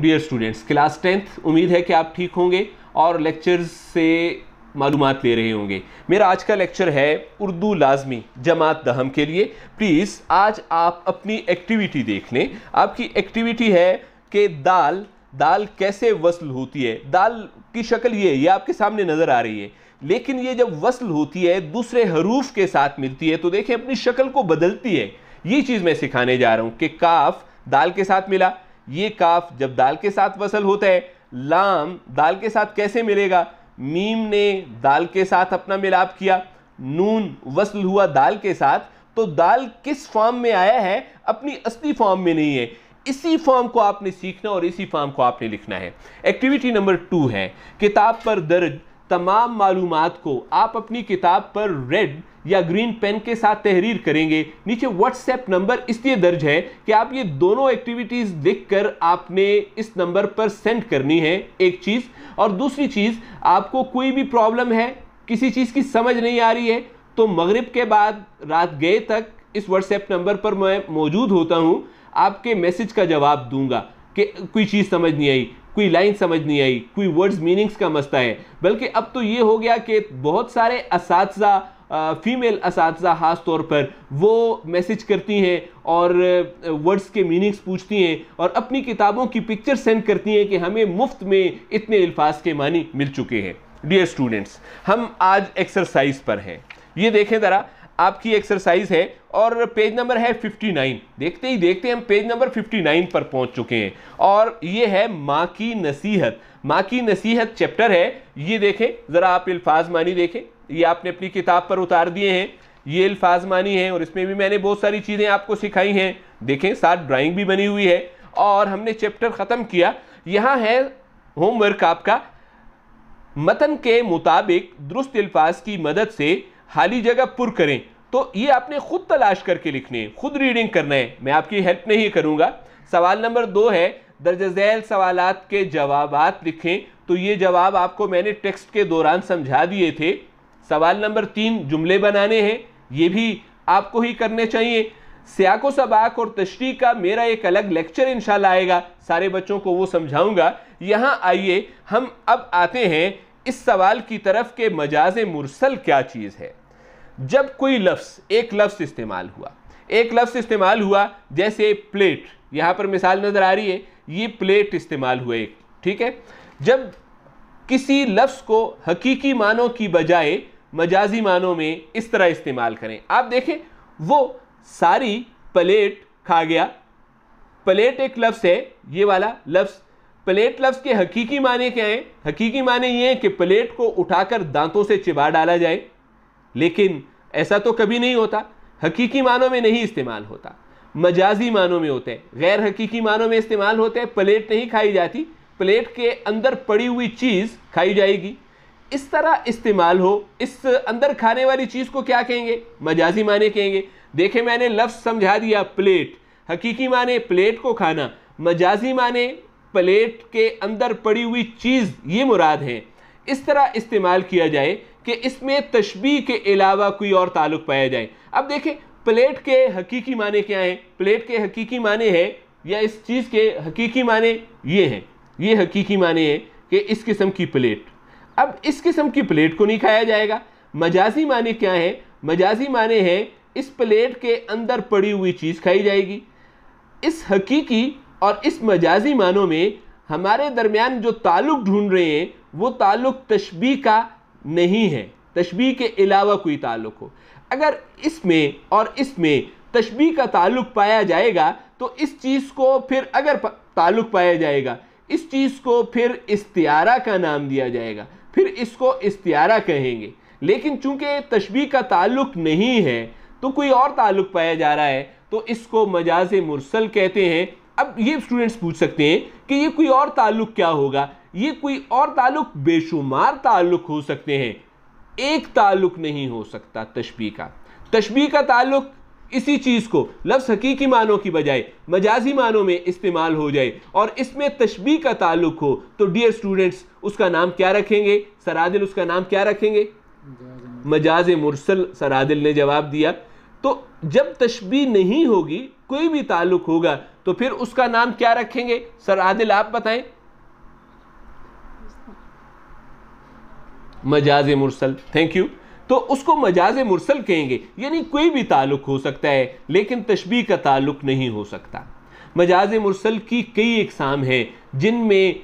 dear students class tenth उम्मीद है कि आप ठीक होंगे और लेक्चर्स से मालूम ले रहे होंगे मेरा आज का लेक्चर है उर्दू लाजमी जमात दहम के लिए प्लीज़ आज आप अपनी एक्टिविटी देख लें आपकी एक्टिविटी है कि दाल दाल कैसे वसल होती है दाल की शक्ल ये ये आपके सामने नज़र आ रही है लेकिन ये जब वसल होती है दूसरे हरूफ के साथ मिलती है तो देखें अपनी शक्ल को बदलती है ये चीज़ मैं सिखाने जा रहा हूँ कि काफ दाल के साथ मिला ये काफ जब दाल के साथ वसल होता है लाम दाल के साथ कैसे मिलेगा मीम ने दाल के साथ अपना मिलाप किया नून वसल हुआ दाल के साथ तो दाल किस फॉर्म में आया है अपनी असली फॉर्म में नहीं है इसी फॉर्म को आपने सीखना और इसी फॉर्म को आपने लिखना है एक्टिविटी नंबर टू है किताब पर दर्ज तमाम मालूम को आप अपनी किताब पर रेड या ग्रीन पेन के साथ तहरीर करेंगे नीचे व्हाट्सएप नंबर इसलिए दर्ज है कि आप ये दोनों एक्टिविटीज़ कर आपने इस नंबर पर सेंड करनी है एक चीज़ और दूसरी चीज़ आपको कोई भी प्रॉब्लम है किसी चीज़ की समझ नहीं आ रही है तो मगरिब के बाद रात गए तक इस व्हाट्सएप नंबर पर मैं मौजूद होता हूँ आपके मैसेज का जवाब दूंगा कि कोई चीज़ समझ नहीं आई कोई लाइन समझ नहीं आई कोई वर्ड्स मीनिंग्स का मसला है बल्कि अब तो ये हो गया कि बहुत सारे इस फीमेल इस ख़ास तौर पर वो मैसेज करती हैं और वर्ड्स के मीनिंग्स पूछती हैं और अपनी किताबों की पिक्चर सेंड करती हैं कि हमें मुफ्त में इतने अल्फाज के मानी मिल चुके हैं डियर स्टूडेंट्स हम आज एक्सरसाइज पर हैं ये देखें ज़रा आपकी एक्सरसाइज है और पेज नंबर है 59 देखते ही देखते हम पेज नंबर 59 पर पहुंच चुके हैं और ये है माँ की नसीहत माँ की नसीहत चैप्टर है ये देखें ज़रा आप अल्फाज मानी देखें ये आपने अपनी किताब पर उतार दिए हैं ये अल्फाज मानी है और इसमें भी मैंने बहुत सारी चीज़ें आपको सिखाई हैं देखें साथ ड्राइंग भी बनी हुई है और हमने चैप्टर ख़त्म किया यहाँ है होमवर्क आपका मतन के मुताबिक दुरुस्त अल्फाज की मदद से खाली जगह पुर करें तो ये आपने खुद तलाश करके लिखने हैं खुद रीडिंग करना है मैं आपकी हेल्प नहीं करूँगा सवाल नंबर दो है दर्ज झैल सवाल के जवाब लिखें तो ये जवाब आपको मैंने टेक्स्ट के दौरान समझा दिए थे सवाल नंबर तीन जुमले बनाने हैं ये भी आपको ही करने चाहिए सियाको सबाक और तश्री का मेरा एक अलग लेक्चर इंशाल्लाह आएगा सारे बच्चों को वो समझाऊंगा यहाँ आइए हम अब आते हैं इस सवाल की तरफ के मजाज मुरसल क्या चीज़ है जब कोई लफ्स एक लफ्स इस्तेमाल हुआ एक लफ्स इस्तेमाल हुआ जैसे प्लेट यहां पर मिसाल नज़र आ रही है ये प्लेट इस्तेमाल हुए एक ठीक है जब किसी लफ्स को हकीकी मानों की बजाय मजाजी मानों में इस तरह इस्तेमाल करें आप देखें वो सारी प्लेट खा गया प्लेट एक लफ्स है ये वाला लफ्स प्लेट लफ्स के हकीकी माने क्या हैं हकीकी माने ये हैं कि प्लेट को उठाकर दांतों से चिबा डाला जाए लेकिन ऐसा तो कभी नहीं होता हकीकी मानों में नहीं इस्तेमाल होता मजाजी मानों में होते हैं गैर हकीकी मानों में इस्तेमाल होते हैं प्लेट नहीं खाई जाती प्लेट के अंदर पड़ी हुई चीज़ खाई जाएगी इस तरह इस्तेमाल हो इस अंदर खाने वाली चीज़ को क्या कहेंगे मजाजी माने कहेंगे देखे मैंने लफ्ज़ समझा दिया प्लेट हकीकी माने प्लेट को खाना मजाजी माने प्लेट के अंदर पड़ी हुई चीज़ ये मुराद हैं इस तरह इस्तेमाल किया जाए कि इसमें तशबी के अलावा कोई और ताल्लुक पाया जाए अब देखें प्लेट के हकीकी माने क्या हैं प्लेट के हकीकी माने हैं या इस चीज़ के हकीकी माने ये हैं ये हकीकी माने हैं कि इस किस्म की प्लेट अब इस किस्म की प्लेट को नहीं खाया जाएगा मजाजी माने क्या हैं मजाजी माने हैं इस प्लेट के अंदर पड़ी हुई चीज़ खाई जाएगी इस हकीकी और इस मजाजी मानों में हमारे दरमियान जो ताल्लुक ढूंढ रहे हैं वो ताल्लुक तशबी का नहीं है तशबी के अलावा कोई ताल्लुक हो अगर इसमें और इसमें तशबी का ताल्लुक पाया जाएगा तो इस चीज़ को फिर अगर ताल्लुक पाया जाएगा इस चीज़ को फिर इस्तियारा का नाम दिया जाएगा फिर इसको इस्तियारा कहेंगे लेकिन चूंकि तशबी का ताल्लुक नहीं है तो कोई और ताल्लुक पाया जा रहा है तो इसको मजाज मुरसल कहते हैं अब ये स्टूडेंट्स पूछ सकते हैं कि ये कोई और ताल्लुक क्या होगा ये कोई और ताल्लुक बेशुमार ताल्लुक हो सकते हैं एक ताल्लुक नहीं हो सकता तशबी का तशबी का ताल्लुक इसी चीज़ को लफ्स हकीकी मानों की बजाय मजाजी मानों में इस्तेमाल हो जाए और इसमें तशबी का ताल्लुक हो तो डियर स्टूडेंट्स उसका नाम क्या रखेंगे सरादिल उसका नाम क्या रखेंगे मजाज मुरसल सरादिल ने जवाब दिया तो जब तशबी नहीं होगी कोई भी ताल्लुक होगा तो फिर उसका नाम क्या रखेंगे सरादिल आप बताएं मजाज मुरसल थैंक यू तो उसको मजाज मुरसल कहेंगे यानी कोई भी ताल्लुक हो सकता है लेकिन तशबी का ताल्लुक नहीं हो सकता मजाज मुरसल की कई इकसाम हैं जिनमें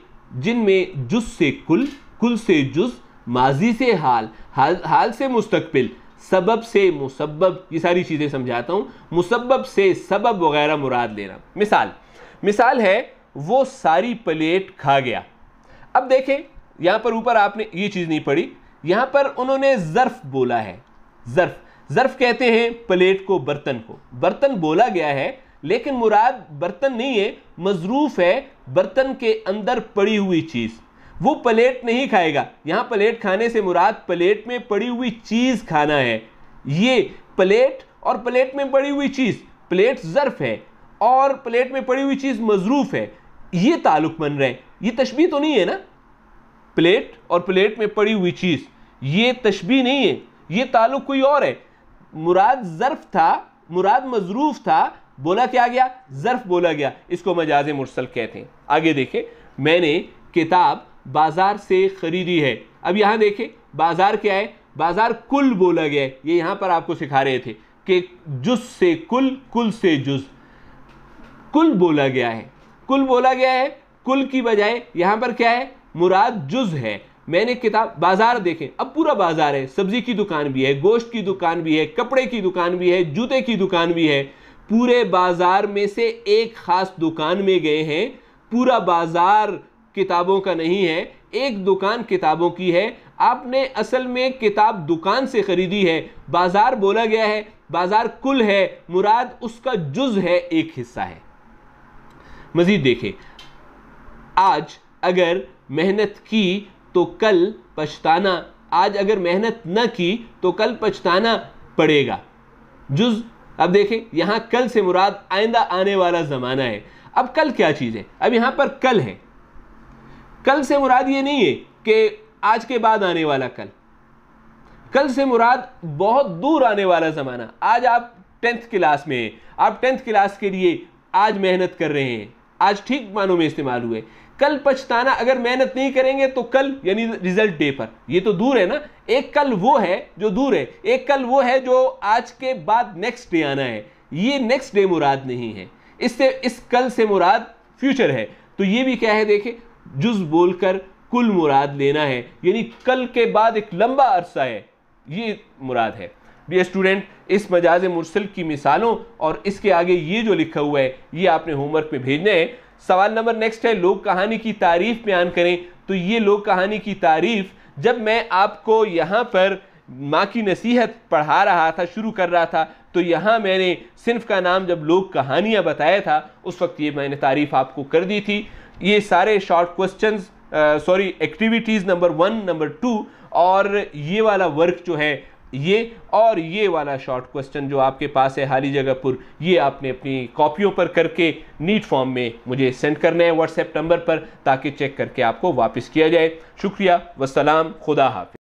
जिनमें जुज से कुल कुल से जुज माजी से हाल हाल हाल से मुस्तबिल सबब से मुसबब ये सारी चीज़ें समझाता हूँ मुसबब से सबब वगैरह मुराद लेना मिसाल मिसाल है वो सारी प्लेट खा गया अब देखें यहां पर ऊपर आपने ये चीज़ नहीं पढ़ी यहां पर उन्होंने ज़र्फ बोला है ज़र्फ ज़र्फ कहते हैं प्लेट को बर्तन को बर्तन बोला गया है लेकिन मुराद बर्तन नहीं है मजरूफ है बर्तन के अंदर पड़ी हुई चीज़ वो प्लेट नहीं खाएगा यहां प्लेट खाने से मुराद प्लेट में पड़ी हुई चीज़ खाना है ये प्लेट और प्लेट में पड़ी हुई चीज़ प्लेट ज़र्फ है और प्लेट में पड़ी हुई चीज़ मजरूफ है ये ताल्लुक बन रहे ये तशबी तो नहीं है ना प्लेट और प्लेट में पड़ी हुई चीज़ ये तशबी नहीं है ये ताल्लुक कोई और है मुराद ज़र्फ था मुराद मजरूफ था बोला क्या गया ज़र्फ बोला गया इसको मजाज मुरसल कहते हैं आगे देखें मैंने किताब बाज़ार से ख़रीदी है अब यहां देखें बाज़ार क्या है बाज़ार कुल बोला गया है ये यहां पर आपको सिखा रहे थे कि जुज से कुल कुल से जुज कुल बोला गया है कुल बोला गया है कुल की बजाय यहां पर क्या है मुराद जुज है मैंने किताब बाजार देखे अब पूरा बाजार है सब्जी की दुकान भी है गोश्त की दुकान भी है कपड़े की दुकान भी है जूते की दुकान भी है पूरे बाजार में से एक खास दुकान में गए हैं पूरा बाजार किताबों का नहीं है एक दुकान किताबों की है आपने असल में किताब दुकान से खरीदी है बाजार बोला गया है बाजार कुल है मुराद उसका जुज है एक हिस्सा है मजीद देखें आज अगर मेहनत की तो कल पछताना आज अगर मेहनत न की तो कल पछताना पड़ेगा जुज अब देखें यहाँ कल से मुराद आइंदा आने वाला ज़माना है अब कल क्या चीज़ है अब यहाँ पर कल है कल से मुराद ये नहीं है कि आज के बाद आने वाला कल कल से मुराद बहुत दूर आने वाला ज़माना आज आप टेंथ क्लास में हैं आप टेंथ क्लास के लिए आज मेहनत कर रहे हैं आज ठीक मानों में इस्तेमाल हुए कल पछताना अगर मेहनत नहीं करेंगे तो कल यानी रिजल्ट डे पर ये तो दूर है ना एक कल वो है जो दूर है एक कल वो है जो आज के बाद नेक्स्ट डे आना है ये नेक्स्ट डे मुराद नहीं है इससे इस कल से मुराद फ्यूचर है तो ये भी क्या है देखे जुज बोलकर कुल मुराद लेना है यानी कल के बाद एक लंबा अरसा है ये मुराद है डी स्टूडेंट इस मजाज मुरसल की मिसालों और इसके आगे ये जो लिखा हुआ है ये आपने होमवर्क में भेजना है सवाल नंबर नेक्स्ट है लोक कहानी की तारीफ बयान करें तो ये लोक कहानी की तारीफ जब मैं आपको यहाँ पर माँ की नसीहत पढ़ा रहा था शुरू कर रहा था तो यहाँ मैंने सिर्फ का नाम जब लोक कहानियाँ बताया था उस वक्त ये मैंने तारीफ आपको कर दी थी ये सारे short question sorry activities number one number two और ये वाला वर्क जो है ये और ये वाला शॉर्ट क्वेश्चन जो आपके पास है हाली जगहपुर ये आपने अपनी कॉपियों पर करके नीट फॉर्म में मुझे सेंड करना है व्हाट्सएप नंबर पर ताकि चेक करके आपको वापस किया जाए शुक्रिया वसलाम खुदा हाफि